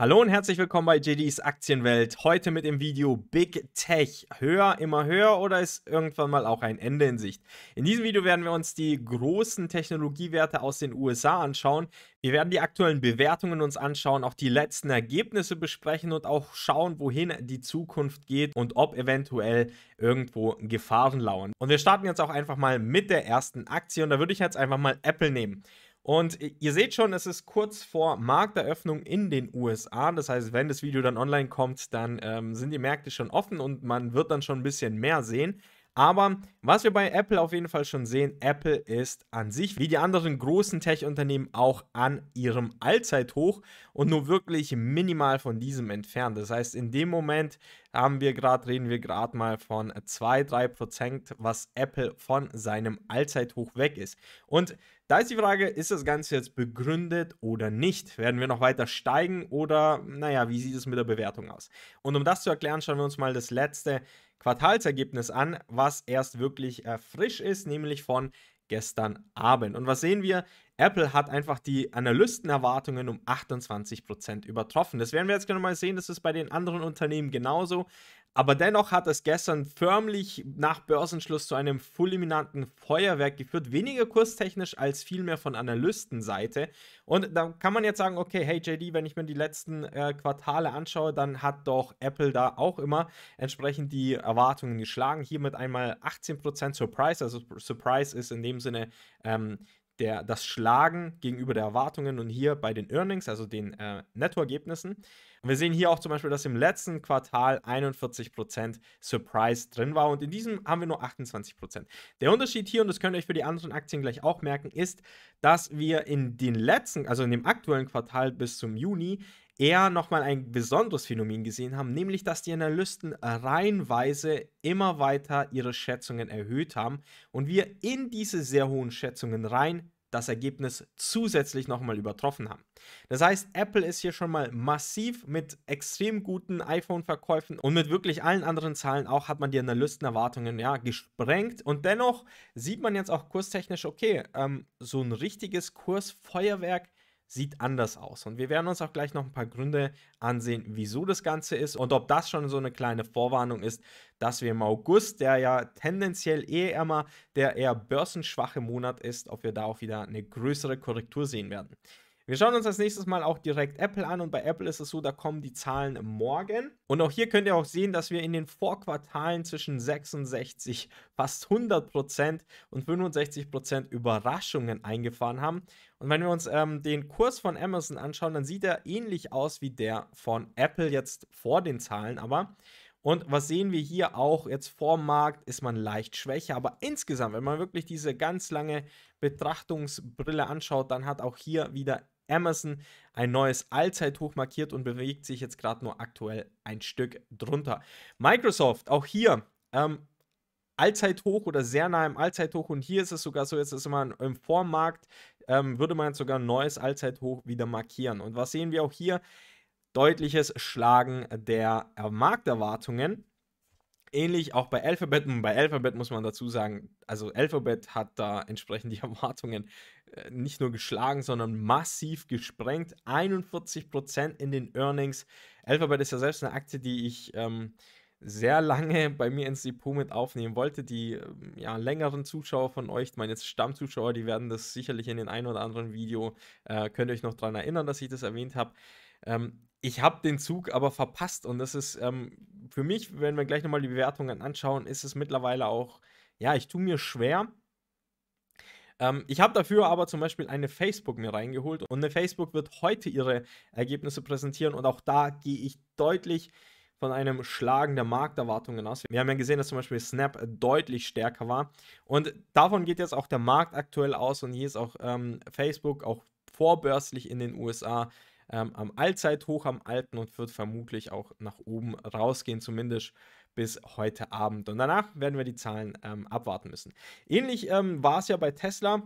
Hallo und herzlich willkommen bei JDs Aktienwelt. Heute mit dem Video Big Tech. Höher, immer höher oder ist irgendwann mal auch ein Ende in Sicht? In diesem Video werden wir uns die großen Technologiewerte aus den USA anschauen. Wir werden die aktuellen Bewertungen uns anschauen, auch die letzten Ergebnisse besprechen und auch schauen, wohin die Zukunft geht und ob eventuell irgendwo Gefahren lauern. Und wir starten jetzt auch einfach mal mit der ersten Aktie und da würde ich jetzt einfach mal Apple nehmen. Und ihr seht schon, es ist kurz vor Markteröffnung in den USA. Das heißt, wenn das Video dann online kommt, dann ähm, sind die Märkte schon offen und man wird dann schon ein bisschen mehr sehen. Aber was wir bei Apple auf jeden Fall schon sehen, Apple ist an sich, wie die anderen großen Tech-Unternehmen, auch an ihrem Allzeithoch und nur wirklich minimal von diesem entfernt. Das heißt, in dem Moment haben wir gerade, reden wir gerade mal von 2-3%, was Apple von seinem Allzeithoch weg ist. Und da ist die Frage, ist das Ganze jetzt begründet oder nicht? Werden wir noch weiter steigen oder, naja, wie sieht es mit der Bewertung aus? Und um das zu erklären, schauen wir uns mal das letzte Quartalsergebnis an, was erst wirklich äh, frisch ist, nämlich von gestern Abend. Und was sehen wir? Apple hat einfach die Analystenerwartungen um 28% übertroffen. Das werden wir jetzt gerne mal sehen, das ist bei den anderen Unternehmen genauso. Aber dennoch hat es gestern förmlich nach Börsenschluss zu einem fulminanten Feuerwerk geführt, weniger kurstechnisch als vielmehr von Analystenseite. Und da kann man jetzt sagen, okay, hey JD, wenn ich mir die letzten äh, Quartale anschaue, dann hat doch Apple da auch immer entsprechend die Erwartungen geschlagen. Hiermit einmal 18% Surprise, also Surprise ist in dem Sinne ähm, der, das Schlagen gegenüber der Erwartungen und hier bei den Earnings, also den äh, Nettoergebnissen. Und wir sehen hier auch zum Beispiel, dass im letzten Quartal 41% Surprise drin war und in diesem haben wir nur 28%. Der Unterschied hier, und das könnt ihr euch für die anderen Aktien gleich auch merken, ist, dass wir in den letzten, also in dem aktuellen Quartal bis zum Juni, eher nochmal ein besonderes Phänomen gesehen haben, nämlich dass die Analysten reihenweise immer weiter ihre Schätzungen erhöht haben und wir in diese sehr hohen Schätzungen rein das Ergebnis zusätzlich nochmal übertroffen haben. Das heißt, Apple ist hier schon mal massiv mit extrem guten iPhone-Verkäufen und mit wirklich allen anderen Zahlen auch hat man die Analystenerwartungen ja gesprengt und dennoch sieht man jetzt auch kurstechnisch, okay, ähm, so ein richtiges Kursfeuerwerk sieht anders aus. Und wir werden uns auch gleich noch ein paar Gründe ansehen, wieso das Ganze ist und ob das schon so eine kleine Vorwarnung ist, dass wir im August, der ja tendenziell eher immer der eher börsenschwache Monat ist, ob wir da auch wieder eine größere Korrektur sehen werden. Wir schauen uns als nächstes mal auch direkt Apple an und bei Apple ist es so, da kommen die Zahlen morgen. Und auch hier könnt ihr auch sehen, dass wir in den Vorquartalen zwischen 66, fast 100% und 65% Überraschungen eingefahren haben. Und wenn wir uns ähm, den Kurs von Amazon anschauen, dann sieht er ähnlich aus wie der von Apple jetzt vor den Zahlen, aber und was sehen wir hier auch? Jetzt vor Markt ist man leicht schwächer, aber insgesamt, wenn man wirklich diese ganz lange Betrachtungsbrille anschaut, dann hat auch hier wieder Amazon ein neues Allzeithoch markiert und bewegt sich jetzt gerade nur aktuell ein Stück drunter. Microsoft, auch hier ähm, Allzeithoch oder sehr nah im Allzeithoch und hier ist es sogar so, jetzt ist man im Vormarkt, ähm, würde man jetzt sogar ein neues Allzeithoch wieder markieren. Und was sehen wir auch hier? Deutliches Schlagen der äh, Markterwartungen ähnlich auch bei Alphabet. Und bei Alphabet muss man dazu sagen, also Alphabet hat da entsprechend die Erwartungen äh, nicht nur geschlagen, sondern massiv gesprengt. 41% in den Earnings. Alphabet ist ja selbst eine Aktie, die ich ähm, sehr lange bei mir ins Depot mit aufnehmen wollte. Die ähm, ja, längeren Zuschauer von euch, meine Stammzuschauer, die werden das sicherlich in den ein oder anderen Video, äh, könnt ihr euch noch daran erinnern, dass ich das erwähnt habe. Ähm, ich habe den Zug aber verpasst und das ist ähm, für mich, wenn wir gleich nochmal die Bewertungen anschauen, ist es mittlerweile auch, ja, ich tue mir schwer. Ähm, ich habe dafür aber zum Beispiel eine Facebook mir reingeholt und eine Facebook wird heute ihre Ergebnisse präsentieren und auch da gehe ich deutlich von einem Schlagen der Markterwartungen aus. Wir haben ja gesehen, dass zum Beispiel Snap deutlich stärker war und davon geht jetzt auch der Markt aktuell aus und hier ist auch ähm, Facebook auch vorbörslich in den USA ähm, am Allzeithoch, am alten und wird vermutlich auch nach oben rausgehen, zumindest bis heute Abend. Und danach werden wir die Zahlen ähm, abwarten müssen. Ähnlich ähm, war es ja bei Tesla.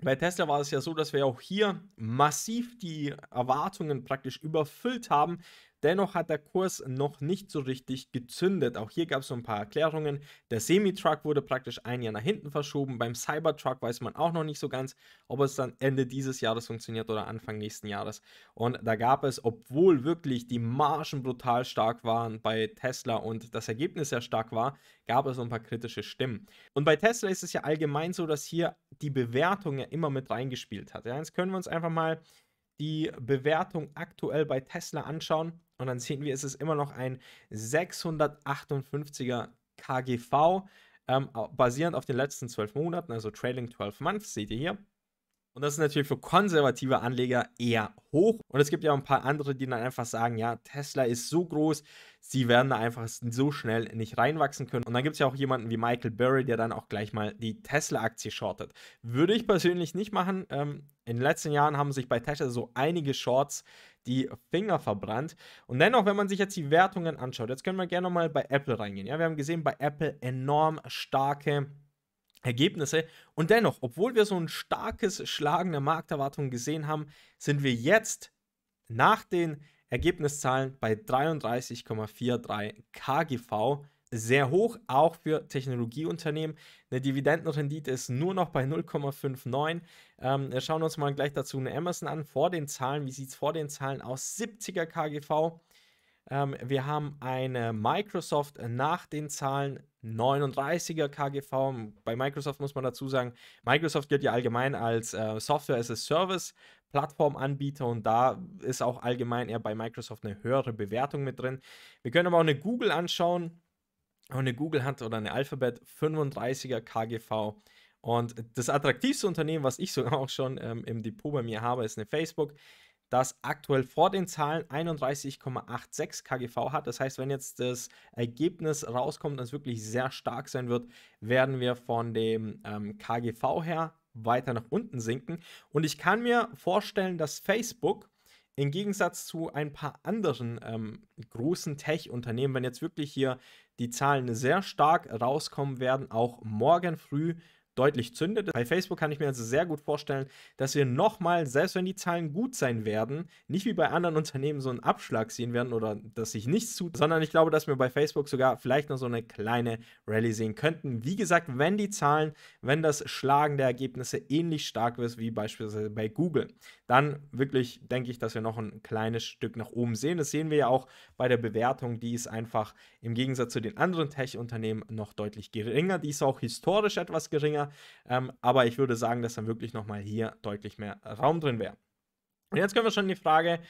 Bei Tesla war es ja so, dass wir auch hier massiv die Erwartungen praktisch überfüllt haben, Dennoch hat der Kurs noch nicht so richtig gezündet. Auch hier gab es so ein paar Erklärungen. Der Semi-Truck wurde praktisch ein Jahr nach hinten verschoben. Beim Cybertruck weiß man auch noch nicht so ganz, ob es dann Ende dieses Jahres funktioniert oder Anfang nächsten Jahres. Und da gab es, obwohl wirklich die Margen brutal stark waren bei Tesla und das Ergebnis sehr stark war, gab es so ein paar kritische Stimmen. Und bei Tesla ist es ja allgemein so, dass hier die Bewertung ja immer mit reingespielt hat. Ja, jetzt können wir uns einfach mal die Bewertung aktuell bei Tesla anschauen und dann sehen wir, es ist immer noch ein 658er KGV, ähm, basierend auf den letzten 12 Monaten, also Trailing 12 Months, seht ihr hier. Und das ist natürlich für konservative Anleger eher hoch. Und es gibt ja auch ein paar andere, die dann einfach sagen, ja, Tesla ist so groß, sie werden da einfach so schnell nicht reinwachsen können. Und dann gibt es ja auch jemanden wie Michael Burry, der dann auch gleich mal die Tesla-Aktie shortet. Würde ich persönlich nicht machen. Ähm, in den letzten Jahren haben sich bei Tesla so einige Shorts die Finger verbrannt. Und dennoch, wenn man sich jetzt die Wertungen anschaut, jetzt können wir gerne nochmal bei Apple reingehen. Ja, wir haben gesehen, bei Apple enorm starke Ergebnisse. Und dennoch, obwohl wir so ein starkes Schlagen der Markterwartung gesehen haben, sind wir jetzt nach den Ergebniszahlen bei 33,43 KGV sehr hoch, auch für Technologieunternehmen. Eine Dividendenrendite ist nur noch bei 0,59. Ähm, schauen uns mal gleich dazu eine Amazon an. Vor den Zahlen, wie sieht es vor den Zahlen aus? 70er KGV. Ähm, wir haben eine Microsoft nach den Zahlen 39er KGV. Bei Microsoft muss man dazu sagen, Microsoft gilt ja allgemein als äh, Software as a Service Plattformanbieter und da ist auch allgemein eher bei Microsoft eine höhere Bewertung mit drin. Wir können aber auch eine Google anschauen. Auch eine Google hat oder eine Alphabet 35er KGV. Und das attraktivste Unternehmen, was ich sogar auch schon ähm, im Depot bei mir habe, ist eine Facebook das aktuell vor den Zahlen 31,86 KGV hat. Das heißt, wenn jetzt das Ergebnis rauskommt, das wirklich sehr stark sein wird, werden wir von dem ähm, KGV her weiter nach unten sinken. Und ich kann mir vorstellen, dass Facebook im Gegensatz zu ein paar anderen ähm, großen Tech-Unternehmen, wenn jetzt wirklich hier die Zahlen sehr stark rauskommen werden, auch morgen früh deutlich zündet. Bei Facebook kann ich mir also sehr gut vorstellen, dass wir nochmal, selbst wenn die Zahlen gut sein werden, nicht wie bei anderen Unternehmen so einen Abschlag sehen werden oder dass sich nichts tut, sondern ich glaube, dass wir bei Facebook sogar vielleicht noch so eine kleine Rallye sehen könnten. Wie gesagt, wenn die Zahlen, wenn das Schlagen der Ergebnisse ähnlich stark wird wie beispielsweise bei Google, dann wirklich denke ich, dass wir noch ein kleines Stück nach oben sehen. Das sehen wir ja auch bei der Bewertung, die ist einfach im Gegensatz zu den anderen Tech-Unternehmen noch deutlich geringer. Die ist auch historisch etwas geringer mehr. Ähm, aber ich würde sagen, dass dann wirklich nochmal hier deutlich mehr Raum drin wäre. Und jetzt können wir schon die Frage,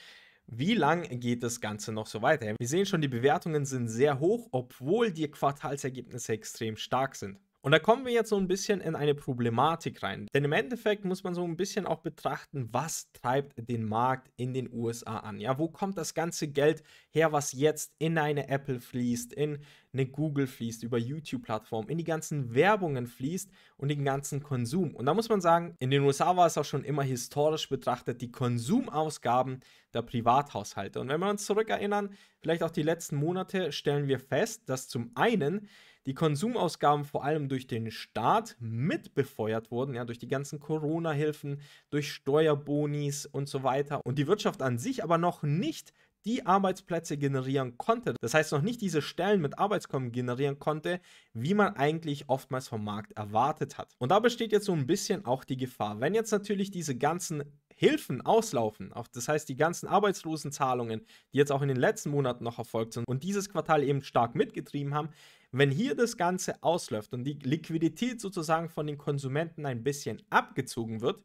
wie lang geht das Ganze noch so weiter? Wir sehen schon, die Bewertungen sind sehr hoch, obwohl die Quartalsergebnisse extrem stark sind. Und da kommen wir jetzt so ein bisschen in eine Problematik rein. Denn im Endeffekt muss man so ein bisschen auch betrachten, was treibt den Markt in den USA an. Ja, wo kommt das ganze Geld her, was jetzt in eine Apple fließt, in eine Google fließt, über YouTube-Plattformen, in die ganzen Werbungen fließt und den ganzen Konsum. Und da muss man sagen, in den USA war es auch schon immer historisch betrachtet die Konsumausgaben der Privathaushalte. Und wenn wir uns zurückerinnern, vielleicht auch die letzten Monate, stellen wir fest, dass zum einen die Konsumausgaben vor allem durch den Staat mitbefeuert wurden, ja, durch die ganzen Corona-Hilfen, durch Steuerbonis und so weiter. Und die Wirtschaft an sich aber noch nicht die Arbeitsplätze generieren konnte. Das heißt, noch nicht diese Stellen mit Arbeitskommen generieren konnte, wie man eigentlich oftmals vom Markt erwartet hat. Und da besteht jetzt so ein bisschen auch die Gefahr. Wenn jetzt natürlich diese ganzen Hilfen auslaufen, das heißt die ganzen Arbeitslosenzahlungen, die jetzt auch in den letzten Monaten noch erfolgt sind und dieses Quartal eben stark mitgetrieben haben, wenn hier das Ganze ausläuft und die Liquidität sozusagen von den Konsumenten ein bisschen abgezogen wird,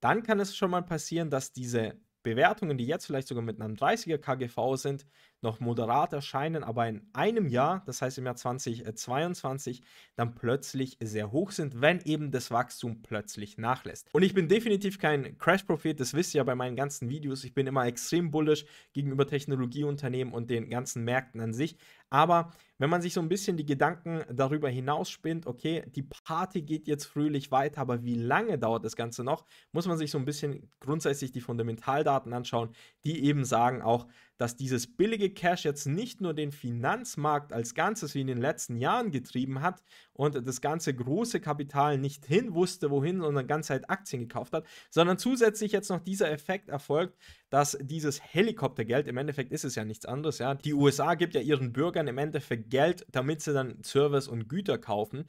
dann kann es schon mal passieren, dass diese Bewertungen, die jetzt vielleicht sogar mit einem 30er KGV sind, noch moderat erscheinen, aber in einem Jahr, das heißt im Jahr 2022, dann plötzlich sehr hoch sind, wenn eben das Wachstum plötzlich nachlässt. Und ich bin definitiv kein Crash-Prophet, das wisst ihr ja bei meinen ganzen Videos. Ich bin immer extrem bullish gegenüber Technologieunternehmen und den ganzen Märkten an sich. Aber wenn man sich so ein bisschen die Gedanken darüber hinaus spinnt, okay, die Party geht jetzt fröhlich weiter, aber wie lange dauert das Ganze noch, muss man sich so ein bisschen grundsätzlich die Fundamentaldaten anschauen, die eben sagen auch, dass dieses billige Cash jetzt nicht nur den Finanzmarkt als Ganzes wie in den letzten Jahren getrieben hat und das ganze große Kapital nicht hin wusste, wohin, sondern ganze Zeit Aktien gekauft hat, sondern zusätzlich jetzt noch dieser Effekt erfolgt, dass dieses Helikoptergeld, im Endeffekt ist es ja nichts anderes, ja, die USA gibt ja ihren Bürgern im Endeffekt Geld, damit sie dann Service und Güter kaufen.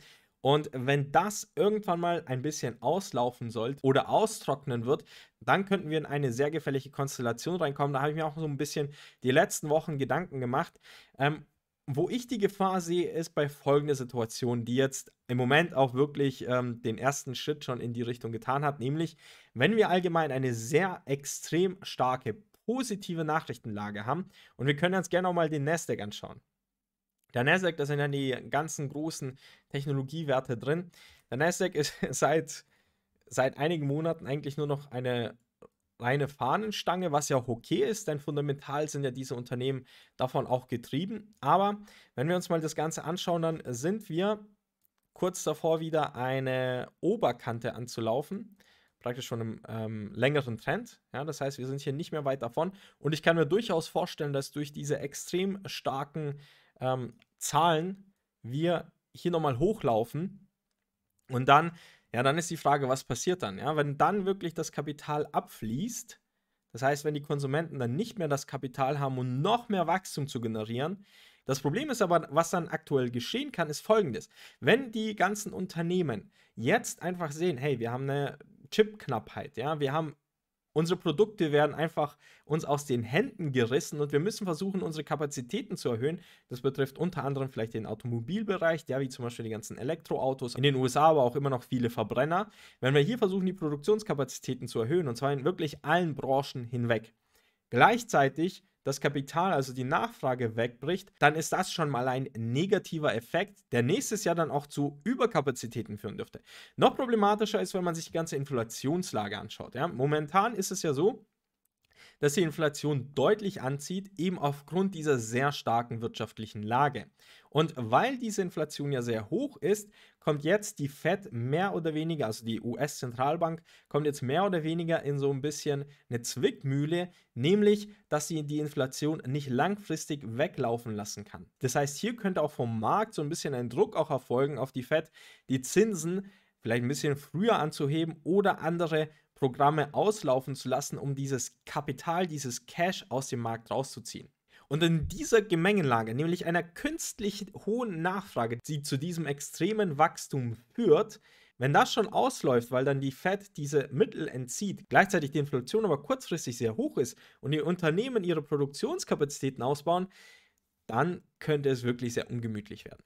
Und wenn das irgendwann mal ein bisschen auslaufen sollte oder austrocknen wird, dann könnten wir in eine sehr gefährliche Konstellation reinkommen. Da habe ich mir auch so ein bisschen die letzten Wochen Gedanken gemacht. Ähm, wo ich die Gefahr sehe, ist bei folgender Situation, die jetzt im Moment auch wirklich ähm, den ersten Schritt schon in die Richtung getan hat, nämlich wenn wir allgemein eine sehr extrem starke positive Nachrichtenlage haben und wir können uns gerne auch mal den Nasdaq anschauen. Der Nasdaq, da sind ja die ganzen großen Technologiewerte drin. Der Nasdaq ist seit, seit einigen Monaten eigentlich nur noch eine reine Fahnenstange, was ja auch okay ist, denn fundamental sind ja diese Unternehmen davon auch getrieben. Aber wenn wir uns mal das Ganze anschauen, dann sind wir kurz davor wieder eine Oberkante anzulaufen, praktisch schon im ähm, längeren Trend. Ja, das heißt, wir sind hier nicht mehr weit davon. Und ich kann mir durchaus vorstellen, dass durch diese extrem starken ähm, Zahlen wir hier nochmal hochlaufen und dann, ja, dann ist die Frage, was passiert dann? Ja, wenn dann wirklich das Kapital abfließt, das heißt, wenn die Konsumenten dann nicht mehr das Kapital haben, um noch mehr Wachstum zu generieren, das Problem ist aber, was dann aktuell geschehen kann, ist folgendes. Wenn die ganzen Unternehmen jetzt einfach sehen, hey, wir haben eine Chipknappheit, ja, wir haben Unsere Produkte werden einfach uns aus den Händen gerissen und wir müssen versuchen, unsere Kapazitäten zu erhöhen. Das betrifft unter anderem vielleicht den Automobilbereich, ja, wie zum Beispiel die ganzen Elektroautos, in den USA aber auch immer noch viele Verbrenner. Wenn wir hier versuchen, die Produktionskapazitäten zu erhöhen, und zwar in wirklich allen Branchen hinweg. Gleichzeitig das Kapital, also die Nachfrage wegbricht, dann ist das schon mal ein negativer Effekt, der nächstes Jahr dann auch zu Überkapazitäten führen dürfte. Noch problematischer ist, wenn man sich die ganze Inflationslage anschaut. Ja? Momentan ist es ja so, dass die Inflation deutlich anzieht, eben aufgrund dieser sehr starken wirtschaftlichen Lage. Und weil diese Inflation ja sehr hoch ist, kommt jetzt die Fed mehr oder weniger, also die US-Zentralbank, kommt jetzt mehr oder weniger in so ein bisschen eine Zwickmühle, nämlich, dass sie die Inflation nicht langfristig weglaufen lassen kann. Das heißt, hier könnte auch vom Markt so ein bisschen ein Druck auch erfolgen auf die Fed, die Zinsen vielleicht ein bisschen früher anzuheben oder andere Programme auslaufen zu lassen, um dieses Kapital, dieses Cash aus dem Markt rauszuziehen. Und in dieser Gemengenlage, nämlich einer künstlich hohen Nachfrage, die zu diesem extremen Wachstum führt, wenn das schon ausläuft, weil dann die Fed diese Mittel entzieht, gleichzeitig die Inflation aber kurzfristig sehr hoch ist und die Unternehmen ihre Produktionskapazitäten ausbauen, dann könnte es wirklich sehr ungemütlich werden.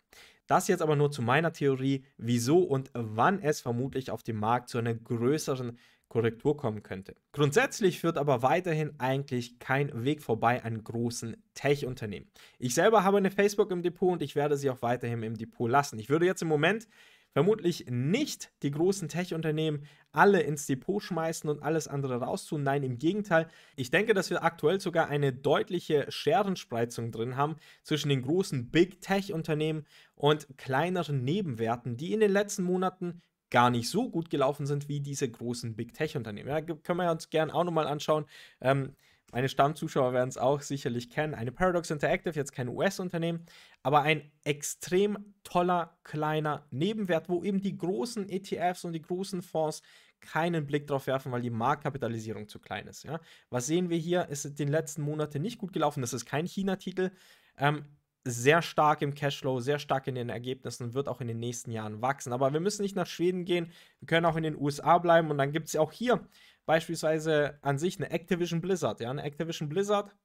Das jetzt aber nur zu meiner Theorie, wieso und wann es vermutlich auf dem Markt zu einer größeren Korrektur kommen könnte. Grundsätzlich führt aber weiterhin eigentlich kein Weg vorbei an großen Tech-Unternehmen. Ich selber habe eine Facebook im Depot und ich werde sie auch weiterhin im Depot lassen. Ich würde jetzt im Moment vermutlich nicht die großen Tech-Unternehmen alle ins Depot schmeißen und alles andere rauszun. Nein, im Gegenteil. Ich denke, dass wir aktuell sogar eine deutliche Scherenspreizung drin haben zwischen den großen Big Tech-Unternehmen und kleineren Nebenwerten, die in den letzten Monaten gar nicht so gut gelaufen sind wie diese großen Big Tech-Unternehmen. Ja, können wir uns gerne auch nochmal anschauen. Ähm, meine Stammzuschauer werden es auch sicherlich kennen. Eine Paradox Interactive, jetzt kein US-Unternehmen, aber ein extrem toller, kleiner Nebenwert, wo eben die großen ETFs und die großen Fonds keinen Blick drauf werfen, weil die Marktkapitalisierung zu klein ist. Ja? Was sehen wir hier? Ist in den letzten Monaten nicht gut gelaufen. Das ist kein China-Titel. Ähm, sehr stark im Cashflow, sehr stark in den Ergebnissen, und wird auch in den nächsten Jahren wachsen. Aber wir müssen nicht nach Schweden gehen, wir können auch in den USA bleiben und dann gibt es ja auch hier beispielsweise an sich eine Activision Blizzard. Ja, eine Activision Blizzard,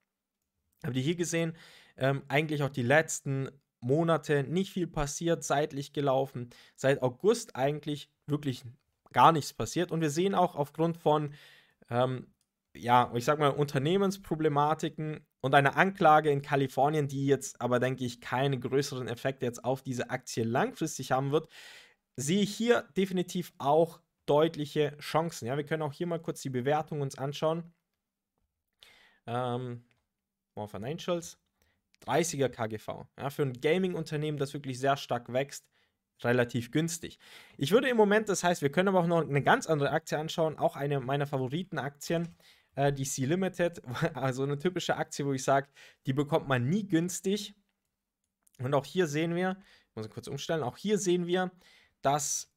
habt ihr hier gesehen, ähm, eigentlich auch die letzten Monate nicht viel passiert, seitlich gelaufen. Seit August eigentlich wirklich gar nichts passiert. Und wir sehen auch aufgrund von, ähm, ja, ich sag mal, Unternehmensproblematiken und einer Anklage in Kalifornien, die jetzt aber, denke ich, keine größeren Effekte jetzt auf diese Aktie langfristig haben wird, sehe ich hier definitiv auch deutliche Chancen. Ja, wir können auch hier mal kurz die Bewertung uns anschauen. Ähm, More Financials, 30er KGV. Ja, für ein Gaming-Unternehmen, das wirklich sehr stark wächst, relativ günstig. Ich würde im Moment, das heißt, wir können aber auch noch eine ganz andere Aktie anschauen, auch eine meiner Favoritenaktien, äh, die C Limited, also eine typische Aktie, wo ich sage, die bekommt man nie günstig. Und auch hier sehen wir, ich muss kurz umstellen, auch hier sehen wir, dass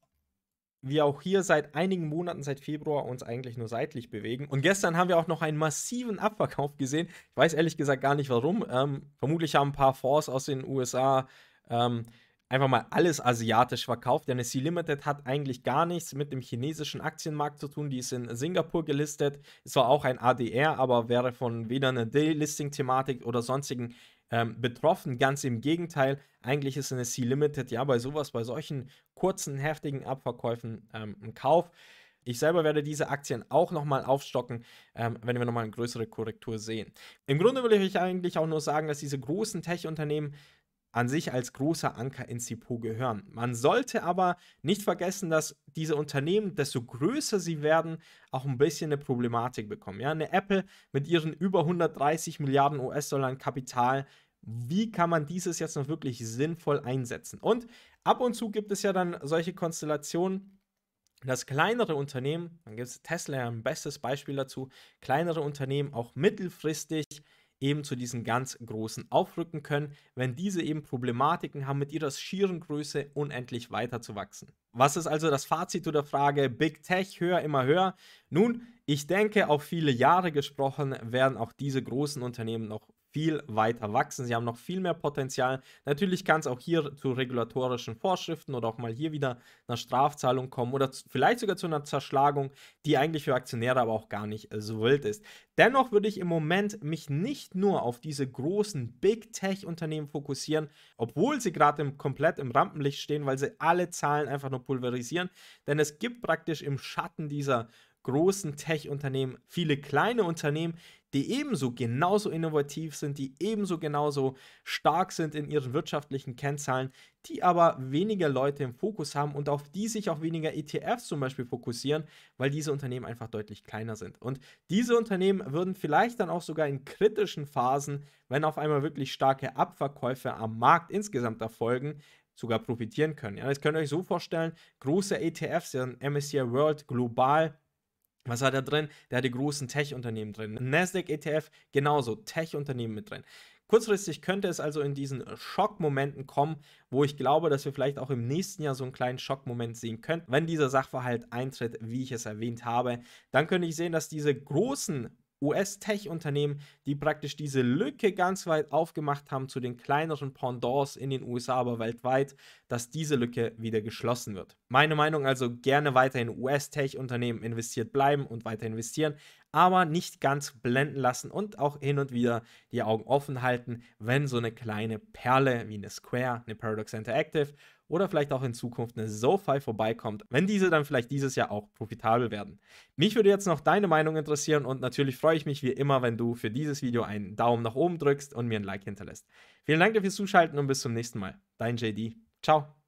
wir auch hier seit einigen Monaten, seit Februar, uns eigentlich nur seitlich bewegen. Und gestern haben wir auch noch einen massiven Abverkauf gesehen. Ich weiß ehrlich gesagt gar nicht warum. Ähm, vermutlich haben ein paar Fonds aus den USA ähm, einfach mal alles asiatisch verkauft. Denn SC Limited hat eigentlich gar nichts mit dem chinesischen Aktienmarkt zu tun. Die ist in Singapur gelistet. Es war auch ein ADR, aber wäre von weder einer Delisting-Thematik oder sonstigen ähm, betroffen. Ganz im Gegenteil, eigentlich ist eine C-Limited ja bei sowas, bei solchen kurzen, heftigen Abverkäufen ähm, ein Kauf. Ich selber werde diese Aktien auch nochmal aufstocken, ähm, wenn wir nochmal eine größere Korrektur sehen. Im Grunde will ich eigentlich auch nur sagen, dass diese großen Tech-Unternehmen an sich als großer Anker in SIPO gehören. Man sollte aber nicht vergessen, dass diese Unternehmen, desto größer sie werden, auch ein bisschen eine Problematik bekommen. Ja, eine Apple mit ihren über 130 Milliarden US-Dollar Kapital, wie kann man dieses jetzt noch wirklich sinnvoll einsetzen? Und ab und zu gibt es ja dann solche Konstellationen, dass kleinere Unternehmen, dann gibt es Tesla ja ein bestes Beispiel dazu, kleinere Unternehmen auch mittelfristig eben zu diesen ganz großen aufrücken können, wenn diese eben Problematiken haben, mit ihrer schieren Größe unendlich weiterzuwachsen. Was ist also das Fazit zu der Frage Big Tech höher, immer höher? Nun, ich denke, auf viele Jahre gesprochen werden auch diese großen Unternehmen noch viel weiter wachsen. Sie haben noch viel mehr Potenzial. Natürlich kann es auch hier zu regulatorischen Vorschriften oder auch mal hier wieder einer Strafzahlung kommen oder zu, vielleicht sogar zu einer Zerschlagung, die eigentlich für Aktionäre aber auch gar nicht äh, so wild ist. Dennoch würde ich im Moment mich nicht nur auf diese großen Big Tech-Unternehmen fokussieren, obwohl sie gerade im, komplett im Rampenlicht stehen, weil sie alle Zahlen einfach nur pulverisieren. Denn es gibt praktisch im Schatten dieser großen Tech-Unternehmen, viele kleine Unternehmen, die ebenso genauso innovativ sind, die ebenso genauso stark sind in ihren wirtschaftlichen Kennzahlen, die aber weniger Leute im Fokus haben und auf die sich auch weniger ETFs zum Beispiel fokussieren, weil diese Unternehmen einfach deutlich kleiner sind. Und diese Unternehmen würden vielleicht dann auch sogar in kritischen Phasen, wenn auf einmal wirklich starke Abverkäufe am Markt insgesamt erfolgen, sogar profitieren können. Ja, das könnt ihr euch so vorstellen, große ETFs, MSCI World global, was hat er drin? Der hat die großen Tech-Unternehmen drin. Nasdaq ETF genauso, Tech-Unternehmen mit drin. Kurzfristig könnte es also in diesen Schockmomenten kommen, wo ich glaube, dass wir vielleicht auch im nächsten Jahr so einen kleinen Schockmoment sehen könnten. Wenn dieser Sachverhalt eintritt, wie ich es erwähnt habe, dann könnte ich sehen, dass diese großen US-Tech-Unternehmen, die praktisch diese Lücke ganz weit aufgemacht haben zu den kleineren Pendants in den USA, aber weltweit, dass diese Lücke wieder geschlossen wird. Meine Meinung also gerne weiter in US-Tech-Unternehmen investiert bleiben und weiter investieren, aber nicht ganz blenden lassen und auch hin und wieder die Augen offen halten, wenn so eine kleine Perle wie eine Square, eine Paradox Interactive oder vielleicht auch in Zukunft eine SoFi vorbeikommt, wenn diese dann vielleicht dieses Jahr auch profitabel werden. Mich würde jetzt noch deine Meinung interessieren und natürlich freue ich mich wie immer, wenn du für dieses Video einen Daumen nach oben drückst und mir ein Like hinterlässt. Vielen Dank dir fürs Zuschalten und bis zum nächsten Mal. Dein JD. Ciao.